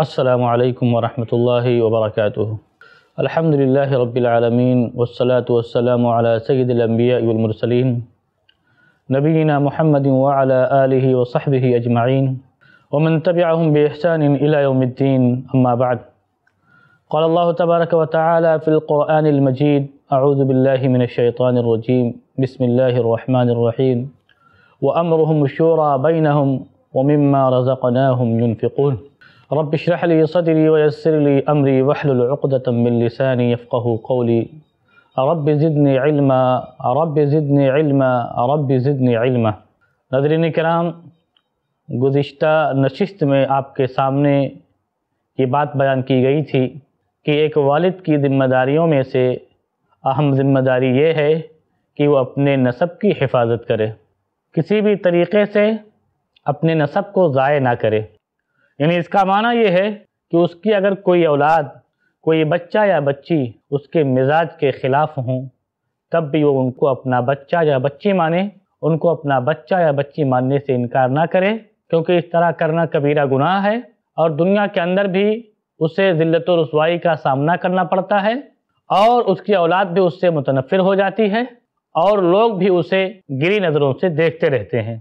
السلام عليكم ورحمة الله وبركاته الحمد لله رب العالمين والصلاة والسلام على سيد الأنبياء والمرسلين نبينا محمد وعلى آله وصحبه أجمعين ومن تبعهم بإحسان إلى يوم الدين أما بعد قال الله تبارك وتعالى في القرآن المجيد أعوذ بالله من الشيطان الرجيم بسم الله الرحمن الرحيم وأمرهم الشورى بينهم ومما رزقناهم ينفقون رب اشرح لي صدري ويسر لي امري واحلل عقدة من لساني يفقهوا قولي رب زدني علما رب زدني علما رب زدني علما ناظرین کرام گزشتہ نشست میں آپ کے سامنے یہ بات بیان کی گئی تھی کہ ایک والد کی ذمہ داریوں میں سے اہم ذمہ داری یہ ہے کہ وہ اپنے نصب کی حفاظت کرے کسی بھی طریقے سے اپنے نصب کو ضائع نہ کرے یعنی اس کا معنی یہ ہے کہ اس کی اگر کوئی اولاد کوئی بچہ یا بچی اس کے مزاج کے خلاف ہوں تب بھی وہ ان کو اپنا بچہ یا بچی مانے ان کو اپنا بچہ یا بچی ماننے سے انکار نہ کرے کیونکہ اس طرح کرنا کبیرہ گناہ ہے اور دنیا کے اندر بھی اسے ذلت و رسوائی کا سامنا کرنا پڑتا ہے اور اس کی اولاد بھی اس سے متنفر ہو جاتی ہے اور لوگ بھی اسے گری نظروں سے دیکھتے رہتے ہیں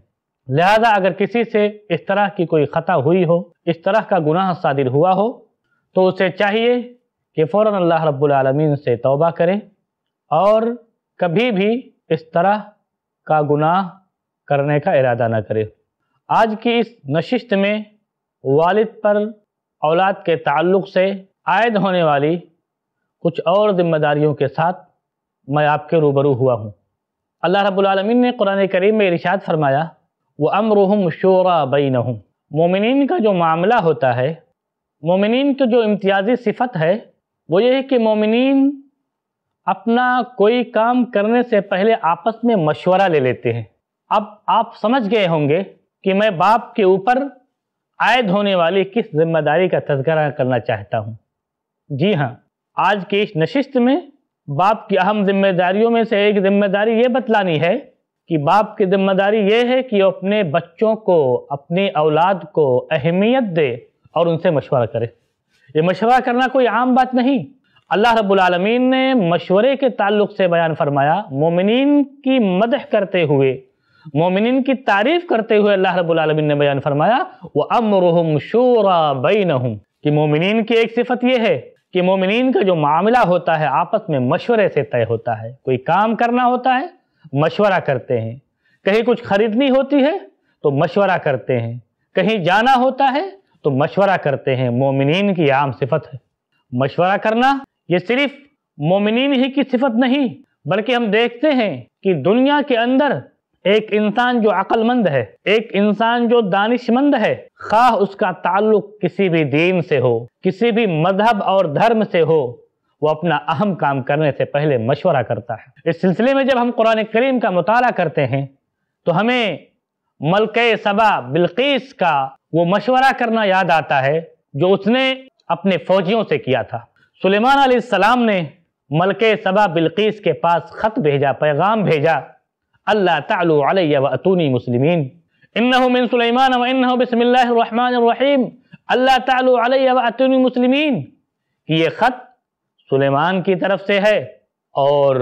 لہذا اگر کسی سے اس طرح کی کوئی خطا ہوئی ہو اس طرح کا گناہ صادر ہوا ہو تو اسے چاہیے کہ فوراً اللہ رب العالمین سے توبہ کرے اور کبھی بھی اس طرح کا گناہ کرنے کا ارادہ نہ کرے آج کی اس نشست میں والد پر اولاد کے تعلق سے عائد ہونے والی کچھ اور ذمہ داریوں کے ساتھ میں آپ کے روبرو ہوا ہوں اللہ رب العالمین نے قرآن کریم میں ارشاد فرمایا وہ امرحم شعرا بئ مومنین کا جو معاملہ ہوتا ہے مومنین کا جو امتیازی صفت ہے وہ یہ ہے کہ مومنین اپنا کوئی کام کرنے سے پہلے آپس میں مشورہ لے لیتے ہیں اب آپ سمجھ گئے ہوں گے کہ میں باپ کے اوپر عائد ہونے والی کس ذمہ داری کا تذکرہ کرنا چاہتا ہوں جی ہاں آج کی اس نشست میں باپ کی اہم ذمہ داریوں میں سے ایک ذمہ داری یہ بتلانی ہے کہ باپ کی ذمہ داری یہ ہے کہ وہ اپنے بچوں کو اپنی اولاد کو اہمیت دے اور ان سے مشورہ کرے یہ مشورہ کرنا کوئی عام بات نہیں اللہ رب العالمین نے مشورے کے تعلق سے بیان فرمایا مومنین کی مدح کرتے ہوئے مومنین کی تعریف کرتے ہوئے اللہ رب العالمین نے بیان فرمایا وَأَمْرُهُمْ شُورَ بَيْنَهُمْ کہ مومنین کی ایک صفت یہ ہے کہ مومنین کا جو معاملہ ہوتا ہے آپس میں مشورے سے طے ہوتا ہے کوئی کام کرنا ہوتا ہے مشورہ کرتے ہیں کہیں کچھ خریدنی ہوتی ہے تو مشورہ کرتے ہیں کہیں جانا ہوتا ہے تو مشورہ کرتے ہیں مومنین کی عام صفت ہے مشورہ کرنا یہ صرف مومنین ہی کی صفت نہیں بلکہ ہم دیکھتے ہیں کہ دنیا کے اندر ایک انسان جو عقل مند ہے ایک انسان جو دانش مند ہے خواہ اس کا تعلق کسی بھی دین سے ہو کسی بھی مذہب اور دھرم سے ہو وہ اپنا اہم کام کرنے سے پہلے مشورہ کرتا ہے اس سلسلے میں جب ہم قرآن کریم کا مطالعہ کرتے ہیں تو ہمیں ملکہ سبا بلقیس کا وہ مشورہ کرنا یاد آتا ہے جو اس نے اپنے فوجیوں سے کیا تھا سلیمان علیہ السلام نے ملکہ سبا بلقیس کے پاس خط بھیجا پیغام بھیجا اللہ تعلو علیہ بسم اللہ الرحمن الرحیم اللہ تعلو مسلمین یہ خط سلیمان کی طرف سے ہے اور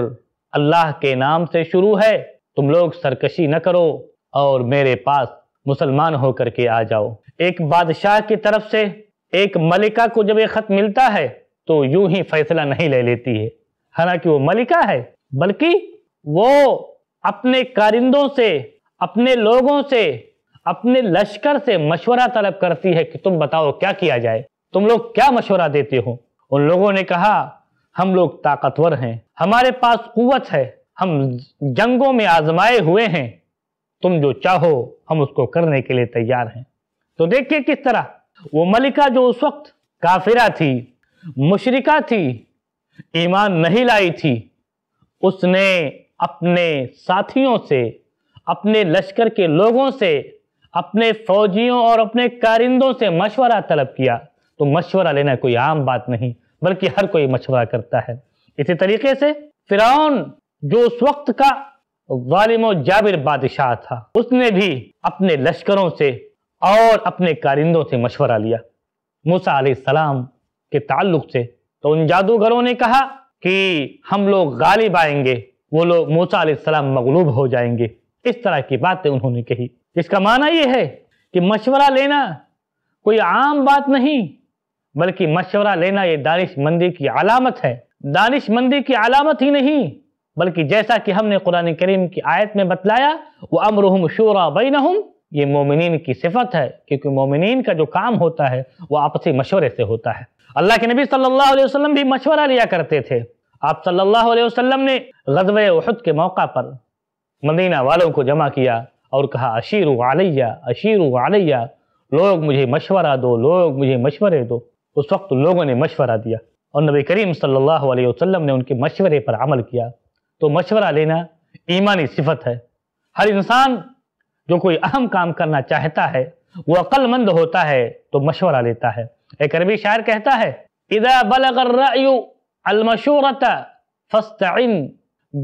اللہ کے نام سے شروع ہے تم لوگ سرکشی نہ کرو اور میرے پاس مسلمان ہو کر کے آ جاؤ ایک بادشاہ کی طرف سے ایک ملکہ کو جب یہ خط ملتا ہے تو یوں ہی فیصلہ نہیں لے لیتی ہے حالانکہ وہ ملکہ ہے بلکہ وہ اپنے کارندوں سے اپنے لوگوں سے اپنے لشکر سے مشورہ طلب کرتی ہے کہ تم بتاؤ کیا کیا جائے تم لوگ کیا مشورہ دیتے ہو ان لوگوں نے کہا ہم لوگ طاقتور ہیں ہمارے پاس قوت ہے ہم جنگوں میں آزمائے ہوئے ہیں تم جو چاہو ہم اس کو کرنے کے لیے تیار ہیں تو دیکھیں کس طرح وہ ملکہ جو اس وقت کافرہ تھی مشرکہ تھی ایمان نہیں لائی تھی اس نے اپنے ساتھیوں سے اپنے لشکر کے لوگوں سے اپنے فوجیوں اور اپنے کارندوں سے مشورہ طلب کیا تو مشورہ لینا کوئی عام بات نہیں بلکہ ہر کوئی مشورہ کرتا ہے اسی طریقے سے فرعون جو اس وقت کا ظالم و جابر بادشاہ تھا اس نے بھی اپنے لشکروں سے اور اپنے کارندوں سے مشورہ لیا موسیٰ علیہ السلام کے تعلق سے تو ان جادوگروں نے کہا کہ ہم لوگ غالب آئیں گے وہ لوگ موسیٰ علیہ السلام مغلوب ہو جائیں گے اس طرح کی باتیں انہوں نے کہی اس کا معنی یہ ہے کہ مشورہ لینا کوئی عام بات نہیں بلکہ مشورہ لینا یہ دانش مندی کی علامت ہے دانش مندی کی علامت ہی نہیں بلکہ جیسا کہ ہم نے قرآن کریم کی آیت میں بتلایا وہ شُورَ بَيْنَهُمْ شعرا یہ مومنین کی صفت ہے کیونکہ مومنین کا جو کام ہوتا ہے وہ آپسی مشورے سے ہوتا ہے اللہ کے نبی صلی اللہ علیہ وسلم بھی مشورہ لیا کرتے تھے آپ صلی اللہ علیہ وسلم نے غزوہ احد کے موقع پر مدینہ والوں کو جمع کیا اور کہا اشیر علیہ اشیر علیہ لوگ مجھے مشورہ دو لوگ مجھے مشورے دو اس وقت لوگوں نے مشورہ دیا اور نبی کریم صلی اللہ علیہ وسلم نے ان کے مشورے پر عمل کیا تو مشورہ لینا ایمانی صفت ہے ہر انسان جو کوئی اہم کام کرنا چاہتا ہے وہ اقل مند ہوتا ہے تو مشورہ لیتا ہے ایک عربی شاعر کہتا ہے اذا بلغ الرأي المشورة فاستعن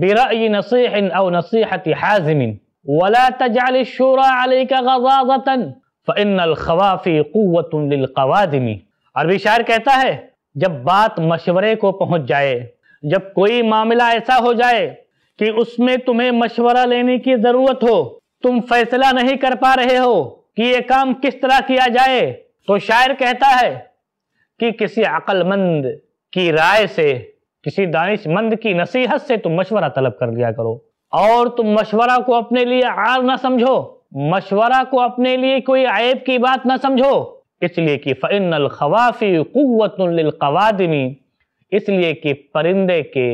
برأي نصيح او نصيحة حازم ولا تجعل الشورى عليك غضاضة فإن الخوافي قوة للقوادم عربی شاعر کہتا ہے جب بات مشورے کو پہنچ جائے جب کوئی معاملہ ایسا ہو جائے کہ اس میں تمہیں مشورہ لینے کی ضرورت ہو تم فیصلہ نہیں کر پا رہے ہو کہ یہ کام کس طرح کیا جائے تو شاعر کہتا ہے کہ کسی عقل مند کی رائے سے کسی دانش مند کی نصیحت سے تم مشورہ طلب کر لیا کرو اور تم مشورہ کو اپنے لیے عار نہ سمجھو مشورہ کو اپنے لیے کوئی عیب کی بات نہ سمجھو اس لیے کہ فعل الخوافی قوت القوادمی اس لیے کہ پرندے کے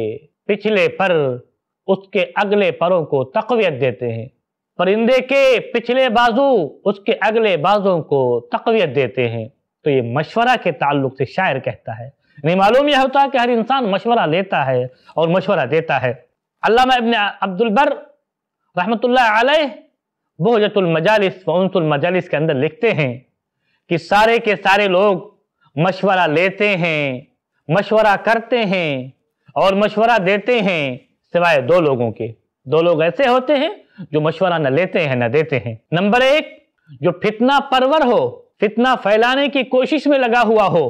پچھلے پر اس کے اگلے پروں کو تقویت دیتے ہیں پرندے کے پچھلے بازو اس کے اگلے بازوں کو تقویت دیتے ہیں تو یہ مشورہ کے تعلق سے شاعر کہتا ہے نہیں یعنی معلوم یہ ہوتا ہے کہ ہر انسان مشورہ لیتا ہے اور مشورہ دیتا ہے علامہ ابن عبد البر رحمۃ اللہ علیہ بہجت المجالس و انس المجالس کے اندر لکھتے ہیں کہ سارے کے سارے لوگ مشورہ لیتے ہیں مشورہ کرتے ہیں اور مشورہ دیتے ہیں سوائے دو لوگوں کے دو لوگ ایسے ہوتے ہیں جو مشورہ نہ لیتے ہیں نہ دیتے ہیں نمبر ایک جو فتنہ پرور ہو فتنہ پھیلانے کی کوشش میں لگا ہوا ہو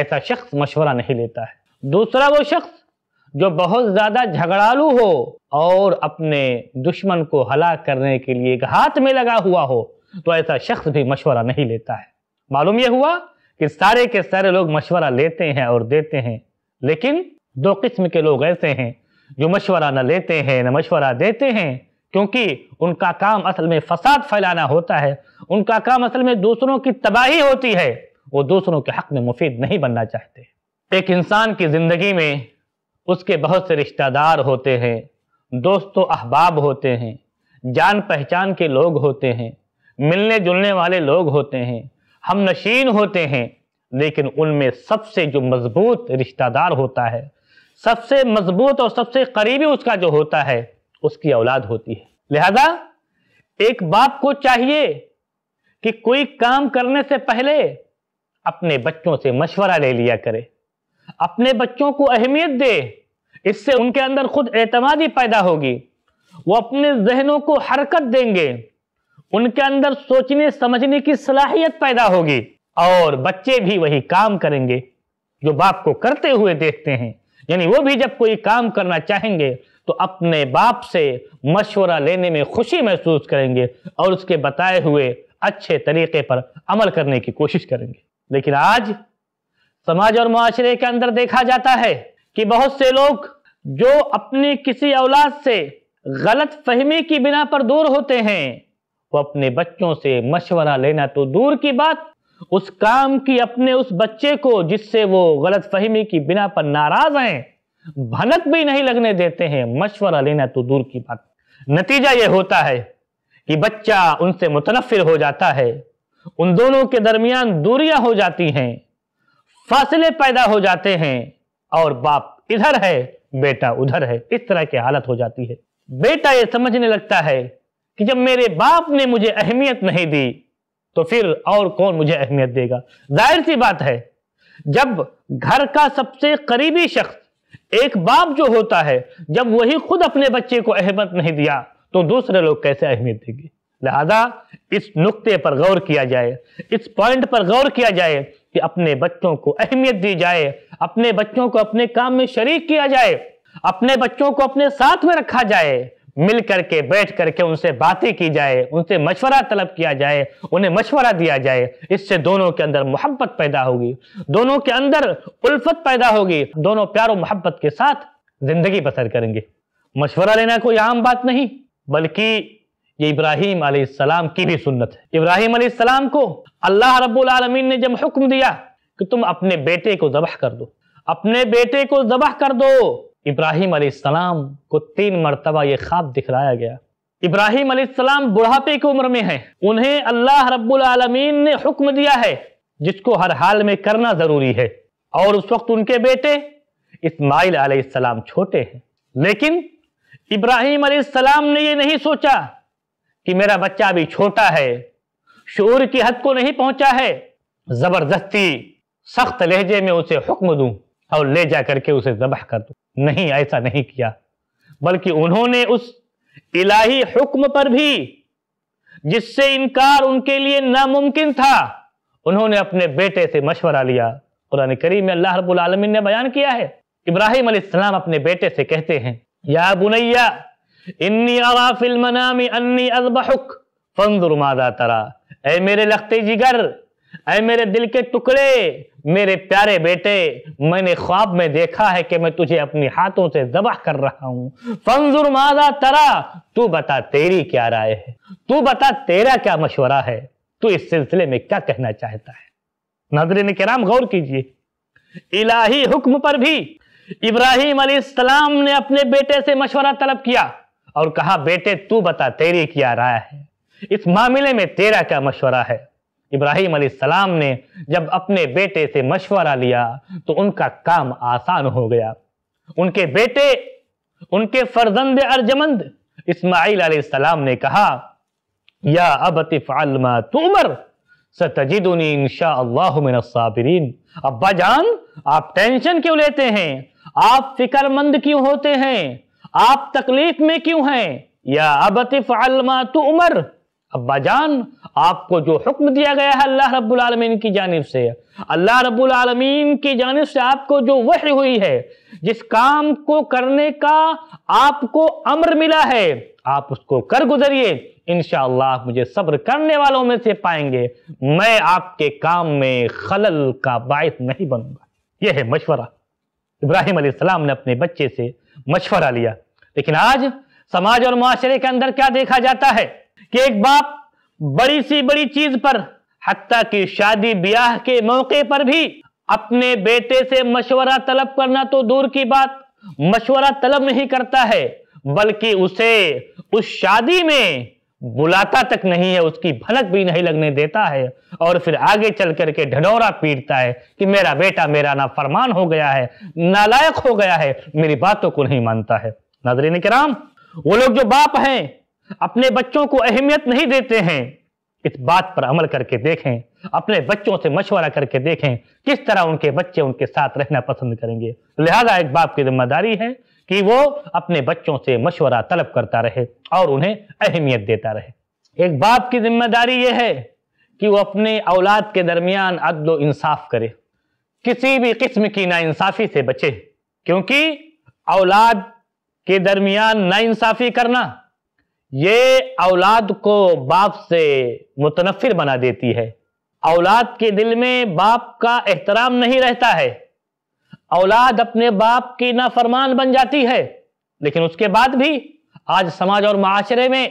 ایسا شخص مشورہ نہیں لیتا ہے دوسرا وہ شخص جو بہت زیادہ جھگڑالو ہو اور اپنے دشمن کو ہلاک کرنے کے لیے ایک ہاتھ میں لگا ہوا ہو تو ایسا شخص بھی مشورہ نہیں لیتا ہے معلوم یہ ہوا کہ سارے کے سارے لوگ مشورہ لیتے ہیں اور دیتے ہیں لیکن دو قسم کے لوگ ایسے ہیں جو مشورہ نہ لیتے ہیں نہ مشورہ دیتے ہیں کیونکہ ان کا کام اصل میں فساد پھیلانا ہوتا ہے ان کا کام اصل میں دوسروں کی تباہی ہوتی ہے وہ دوسروں کے حق میں مفید نہیں بننا چاہتے ایک انسان کی زندگی میں اس کے بہت سے رشتہ دار ہوتے ہیں دوست و احباب ہوتے ہیں جان پہچان کے لوگ ہوتے ہیں ملنے جلنے والے لوگ ہوتے ہیں ہم نشین ہوتے ہیں لیکن ان میں سب سے جو مضبوط رشتہ دار ہوتا ہے سب سے مضبوط اور سب سے قریبی اس کا جو ہوتا ہے اس کی اولاد ہوتی ہے لہذا ایک باپ کو چاہیے کہ کوئی کام کرنے سے پہلے اپنے بچوں سے مشورہ لے لیا کرے اپنے بچوں کو اہمیت دے اس سے ان کے اندر خود اعتمادی پیدا ہوگی وہ اپنے ذہنوں کو حرکت دیں گے ان کے اندر سوچنے سمجھنے کی صلاحیت پیدا ہوگی اور بچے بھی وہی کام کریں گے جو باپ کو کرتے ہوئے دیکھتے ہیں یعنی وہ بھی جب کوئی کام کرنا چاہیں گے تو اپنے باپ سے مشورہ لینے میں خوشی محسوس کریں گے اور اس کے بتائے ہوئے اچھے طریقے پر عمل کرنے کی کوشش کریں گے لیکن آج سماج اور معاشرے کے اندر دیکھا جاتا ہے کہ بہت سے لوگ جو اپنی کسی اولاد سے غلط فہمی کی بنا پر دور ہوتے ہیں وہ اپنے بچوں سے مشورہ لینا تو دور کی بات اس کام کی اپنے اس بچے کو جس سے وہ غلط فہمی کی بنا پر ناراض ہیں بھنک بھی نہیں لگنے دیتے ہیں مشورہ لینا تو دور کی بات نتیجہ یہ ہوتا ہے کہ بچہ ان سے متنفر ہو جاتا ہے ان دونوں کے درمیان دوریاں ہو جاتی ہیں فاصلے پیدا ہو جاتے ہیں اور باپ ادھر ہے بیٹا ادھر ہے اس طرح کی حالت ہو جاتی ہے بیٹا یہ سمجھنے لگتا ہے کہ جب میرے باپ نے مجھے اہمیت نہیں دی تو پھر اور کون مجھے اہمیت دے گا ظاہر سی بات ہے جب گھر کا سب سے قریبی شخص ایک باپ جو ہوتا ہے جب وہی خود اپنے بچے کو اہمیت نہیں دیا تو دوسرے لوگ کیسے اہمیت دے گی لہذا اس نقطے پر غور کیا جائے اس پوائنٹ پر غور کیا جائے کہ اپنے بچوں کو اہمیت دی جائے اپنے بچوں کو اپنے کام میں شریک کیا جائے اپنے بچوں کو اپنے ساتھ میں رکھا جائے مل کر کے بیٹھ کر کے ان سے باتیں کی جائے ان سے مشورہ طلب کیا جائے انہیں مشورہ دیا جائے اس سے دونوں کے اندر محبت پیدا ہوگی دونوں کے اندر الفت پیدا ہوگی دونوں پیار و محبت کے ساتھ زندگی بسر کریں گے مشورہ لینا کوئی عام بات نہیں بلکہ یہ ابراہیم علیہ السلام کی بھی سنت ہے ابراہیم علیہ السلام کو اللہ رب العالمین نے جب حکم دیا کہ تم اپنے بیٹے کو ذبح کر دو اپنے بیٹے کو ذبح کر دو ابراہیم علیہ السلام کو تین مرتبہ یہ خواب دکھلایا گیا ابراہیم علیہ السلام بڑھاپے کی عمر میں ہیں انہیں اللہ رب العالمین نے حکم دیا ہے جس کو ہر حال میں کرنا ضروری ہے اور اس وقت ان کے بیٹے اسماعیل علیہ السلام چھوٹے ہیں لیکن ابراہیم علیہ السلام نے یہ نہیں سوچا کہ میرا بچہ ابھی چھوٹا ہے شعور کی حد کو نہیں پہنچا ہے زبردستی سخت لہجے میں اسے حکم دوں اور لے جا کر کے اسے ذبح کر دوں نہیں ایسا نہیں کیا بلکہ انہوں نے اس الہی حکم پر بھی جس سے انکار ان کے لیے ناممکن تھا انہوں نے اپنے بیٹے سے مشورہ لیا قرآن کریم میں اللہ رب العالمین نے بیان کیا ہے ابراہیم علیہ السلام اپنے بیٹے سے کہتے ہیں یا بنیا المنام انی اذبحک فانظر ماذا ترا اے میرے لختے جی اے میرے دل کے ٹکڑے میرے پیارے بیٹے میں نے خواب میں دیکھا ہے کہ میں تجھے اپنی ہاتھوں سے ذبح کر رہا ہوں فنظر مادا ترا تو بتا تیری کیا رائے ہے تو بتا تیرا کیا مشورہ ہے تو اس سلسلے میں کیا کہنا چاہتا ہے ناظرین کرام غور کیجئے الہی حکم پر بھی ابراہیم علیہ السلام نے اپنے بیٹے سے مشورہ طلب کیا اور کہا بیٹے تو بتا تیری کیا رائے ہے اس معاملے میں تیرا کیا مشورہ ہے ابراہیم علیہ السلام نے جب اپنے بیٹے سے مشورہ لیا تو ان کا کام آسان ہو گیا ان کے بیٹے ان کے فرزند ارجمند اسماعیل علیہ السلام نے کہا یا ابت فعل ما تمر ستجدنی انشاءاللہ من الصابرین ابا جان آپ ٹینشن کیوں لیتے ہیں آپ فکر مند کیوں ہوتے ہیں آپ تکلیف میں کیوں ہیں یا ابت فعل تو عمر ابا جان آپ کو جو حکم دیا گیا ہے اللہ رب العالمین کی جانب سے اللہ رب العالمین کی جانب سے آپ کو جو وحر ہوئی ہے جس کام کو کرنے کا آپ کو امر ملا ہے آپ اس کو کر گزریے انشاءاللہ مجھے صبر کرنے والوں میں سے پائیں گے میں آپ کے کام میں خلل کا باعث نہیں بنوں گا یہ ہے مشورہ ابراہیم علیہ السلام نے اپنے بچے سے مشورہ لیا لیکن آج سماج اور معاشرے کے اندر کیا دیکھا جاتا ہے کہ ایک باپ بڑی سی بڑی چیز پر حتیٰ کی شادی بیاہ کے موقع پر بھی اپنے بیٹے سے مشورہ طلب کرنا تو دور کی بات مشورہ طلب نہیں کرتا ہے بلکہ اسے اس شادی میں بلاتا تک نہیں ہے اس کی بھلک بھی نہیں لگنے دیتا ہے اور پھر آگے چل کر کے ڈھنورا پیٹتا ہے کہ میرا بیٹا میرا نا فرمان ہو گیا ہے نالائق ہو گیا ہے میری باتوں کو نہیں مانتا ہے ناظرین کرام وہ لوگ جو باپ ہیں اپنے بچوں کو اہمیت نہیں دیتے ہیں اس بات پر عمل کر کے دیکھیں اپنے بچوں سے مشورہ کر کے دیکھیں کس طرح ان کے بچے ان کے ساتھ رہنا پسند کریں گے لہذا ایک باپ کی ذمہ داری ہے کہ وہ اپنے بچوں سے مشورہ طلب کرتا رہے اور انہیں اہمیت دیتا رہے ایک باپ کی ذمہ داری یہ ہے کہ وہ اپنے اولاد کے درمیان عدل و انصاف کرے کسی بھی قسم کی ناانصافی سے بچے کیونکہ اولاد کے درمیان ناانصافی کرنا یہ اولاد کو باپ سے متنفر بنا دیتی ہے اولاد کے دل میں باپ کا احترام نہیں رہتا ہے اولاد اپنے باپ کی نافرمان بن جاتی ہے لیکن اس کے بعد بھی آج سماج اور معاشرے میں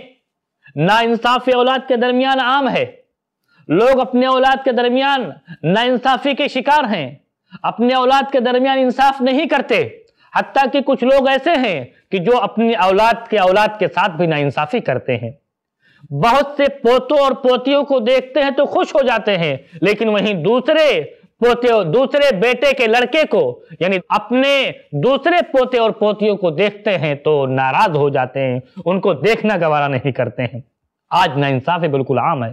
انصافی اولاد کے درمیان عام ہے لوگ اپنے اولاد کے درمیان انصافی کے شکار ہیں اپنے اولاد کے درمیان انصاف نہیں کرتے حتیٰ کہ کچھ لوگ ایسے ہیں کہ جو اپنی اولاد کے اولاد کے ساتھ بھی ناانصافی کرتے ہیں بہت سے پوتوں اور پوتیوں کو دیکھتے ہیں تو خوش ہو جاتے ہیں لیکن وہیں دوسرے پوتے دوسرے بیٹے کے لڑکے کو یعنی اپنے دوسرے پوتے اور پوتیوں کو دیکھتے ہیں تو ناراض ہو جاتے ہیں ان کو دیکھنا گوارا نہیں کرتے ہیں آج ناانصافی بالکل عام ہے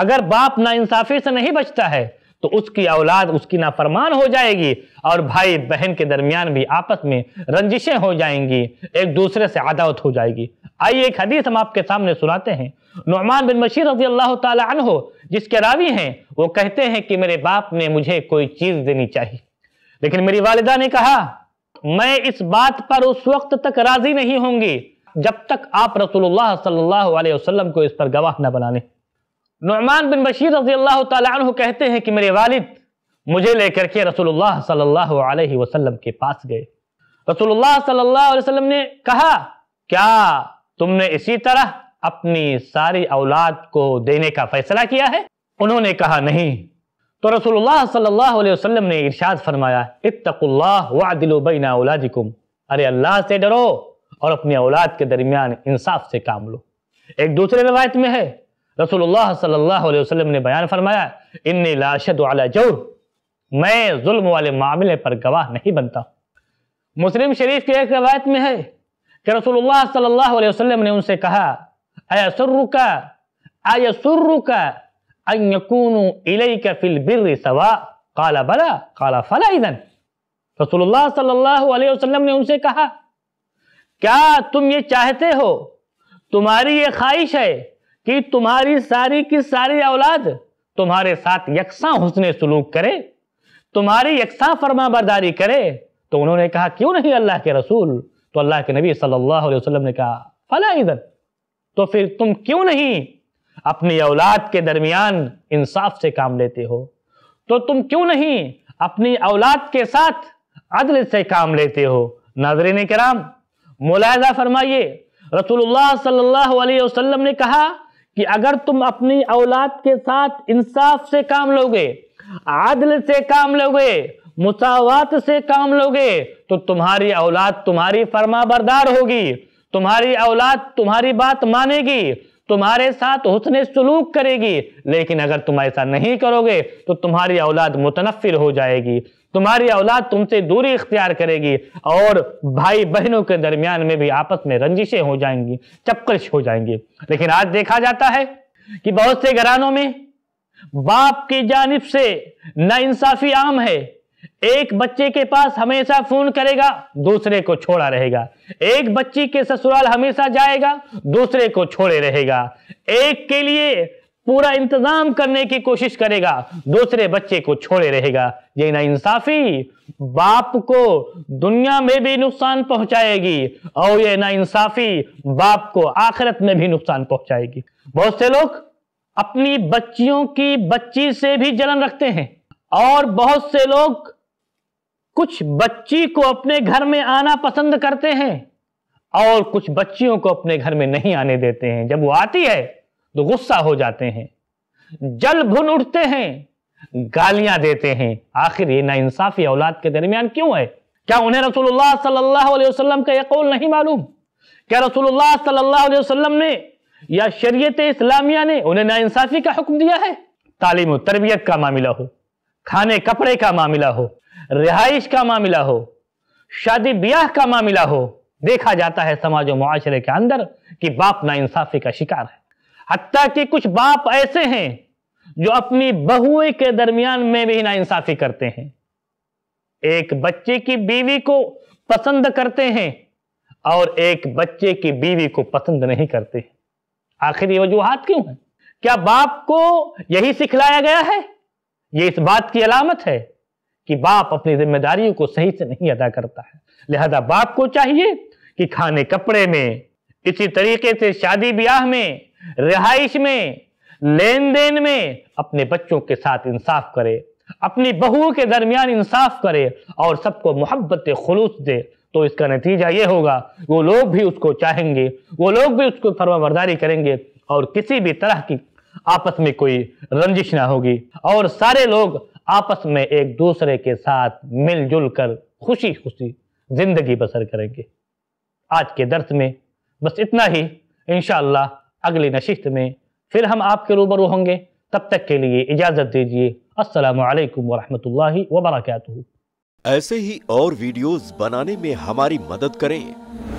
اگر باپ ناانصافی سے نہیں بچتا ہے تو اس کی اولاد اس کی نافرمان ہو جائے گی اور بھائی بہن کے درمیان بھی آپس میں رنجشیں ہو جائیں گی ایک دوسرے سے عداوت ہو جائے گی آئیے ایک حدیث ہم آپ کے سامنے سناتے ہیں نعمان بن بشیر رضی اللہ تعالی عنہ جس کے راوی ہیں وہ کہتے ہیں کہ میرے باپ نے مجھے کوئی چیز دینی چاہیے لیکن میری والدہ نے کہا میں اس بات پر اس وقت تک راضی نہیں ہوں گی جب تک آپ رسول اللہ صلی اللہ علیہ وسلم کو اس پر گواہ نہ بنانے نعمان بن بشیر رضی اللہ تعالی عنہ کہتے ہیں کہ میرے والد مجھے لے کر کے رسول اللہ صلی اللہ علیہ وسلم کے پاس گئے رسول اللہ صلی اللہ علیہ وسلم نے کہا کیا تم نے اسی طرح اپنی ساری اولاد کو دینے کا فیصلہ کیا ہے انہوں نے کہا نہیں تو رسول اللہ صلی اللہ علیہ وسلم نے ارشاد فرمایا اتقوا اللہ وعدلوا بین اولادکم ارے اللہ سے ڈرو اور اپنی اولاد کے درمیان انصاف سے کام لو ایک دوسرے روایت میں ہے رسول اللہ صلی اللہ علیہ وسلم نے بیان فرمایا علی جور میں ظلم والے معاملے پر گواہ نہیں بنتا مسلم شریف کی ایک روایت میں ہے کہ رسول اللہ صلی اللہ علیہ وسلم نے ان ان سے کہا اے اے الیک فی البر سوا قال بلا قال فلا اذن رسول اللہ صلی اللہ علیہ وسلم نے ان سے کہا کیا تم یہ چاہتے ہو تمہاری یہ خواہش ہے کہ تمہاری ساری کی ساری اولاد تمہارے ساتھ یکساں حسن سلوک کرے تمہاری یکساں فرما برداری کرے تو انہوں نے کہا کیوں نہیں اللہ کے رسول تو اللہ کے نبی صلی اللہ علیہ وسلم نے کہا فلا ادھر تو پھر تم کیوں نہیں اپنی اولاد کے درمیان انصاف سے کام لیتے ہو تو تم کیوں نہیں اپنی اولاد کے ساتھ عدل سے کام لیتے ہو ناظرین کرام ملاحظہ فرمائیے رسول اللہ صلی اللہ علیہ وسلم نے کہا کہ اگر تم اپنی اولاد کے ساتھ انصاف سے کام لوگے عادل سے کام لوگے مساوات سے کام لوگے تو تمہاری اولاد تمہاری فرما بردار ہوگی تمہاری اولاد تمہاری بات مانے گی تمہارے ساتھ حسن سلوک کرے گی لیکن اگر تم ایسا نہیں کرو گے تو تمہاری اولاد متنفر ہو جائے گی تمہاری اولاد تم سے دوری اختیار کرے گی اور بھائی بہنوں کے درمیان میں بھی آپس میں رنجشیں ہو جائیں گی چپکش ہو جائیں گی لیکن آج دیکھا جاتا ہے کہ بہت سے گھرانوں میں باپ کی جانب سے نا انصافی عام ہے ایک بچے کے پاس ہمیشہ فون کرے گا دوسرے کو چھوڑا رہے گا ایک بچی کے سسرال ہمیشہ جائے گا دوسرے کو چھوڑے رہے گا ایک کے لیے پورا انتظام کرنے کی کوشش کرے گا دوسرے بچے کو چھوڑے رہے گا یہ نہ انصافی باپ کو دنیا میں بھی نقصان پہنچائے گی اور یہ نا انصافی باپ کو آخرت میں بھی نقصان پہنچائے گی بہت سے لوگ اپنی بچیوں کی بچی سے بھی جلن رکھتے ہیں اور بہت سے لوگ کچھ بچی کو اپنے گھر میں آنا پسند کرتے ہیں اور کچھ بچیوں کو اپنے گھر میں نہیں آنے دیتے ہیں جب وہ آتی ہے تو غصہ ہو جاتے ہیں جل بھن اٹھتے ہیں گالیاں دیتے ہیں آخر یہ ناانصافی اولاد کے درمیان کیوں ہے کیا انہیں رسول اللہ صلی اللہ علیہ وسلم کا یہ قول نہیں معلوم کیا رسول اللہ صلی اللہ علیہ وسلم نے یا شریعت اسلامیہ نے انہیں ناانصافی کا حکم دیا ہے تعلیم و تربیت کا معاملہ ہو کھانے کپڑے کا معاملہ ہو رہائش کا معاملہ ہو شادی بیاہ کا معاملہ ہو دیکھا جاتا ہے سماج و معاشرے کے اندر کہ باپ ناانصافی کا شکار ہے حتیٰ کہ کچھ باپ ایسے ہیں جو اپنی بہوئے کے درمیان میں بھی نا انصافی کرتے ہیں ایک بچے کی بیوی کو پسند کرتے ہیں اور ایک بچے کی بیوی کو پسند نہیں کرتے آخری وجوہات کیوں ہیں کیا باپ کو یہی سکھلایا گیا ہے یہ اس بات کی علامت ہے کہ باپ اپنی ذمہ داریوں کو صحیح سے نہیں ادا کرتا ہے لہذا باپ کو چاہیے کہ کھانے کپڑے میں اسی طریقے سے شادی بیاہ میں رہائش میں لین دین میں اپنے بچوں کے ساتھ انصاف کرے اپنی بہو کے درمیان انصاف کرے اور سب کو محبت خلوص دے تو اس کا نتیجہ یہ ہوگا وہ لوگ بھی اس کو چاہیں گے وہ لوگ بھی اس کو فرما برداری کریں گے اور کسی بھی طرح کی آپس میں کوئی رنجش نہ ہوگی اور سارے لوگ آپس میں ایک دوسرے کے ساتھ مل جل کر خوشی خوشی زندگی بسر کریں گے آج کے درس میں بس اتنا ہی انشاءاللہ اگلی نشست میں پھر ہم آپ کے روبرو ہوں گے تب تک کے لیے اجازت دیجیے السلام علیکم ورحمۃ اللہ وبرکاتہ ایسے ہی اور ویڈیوز بنانے میں ہماری مدد کریں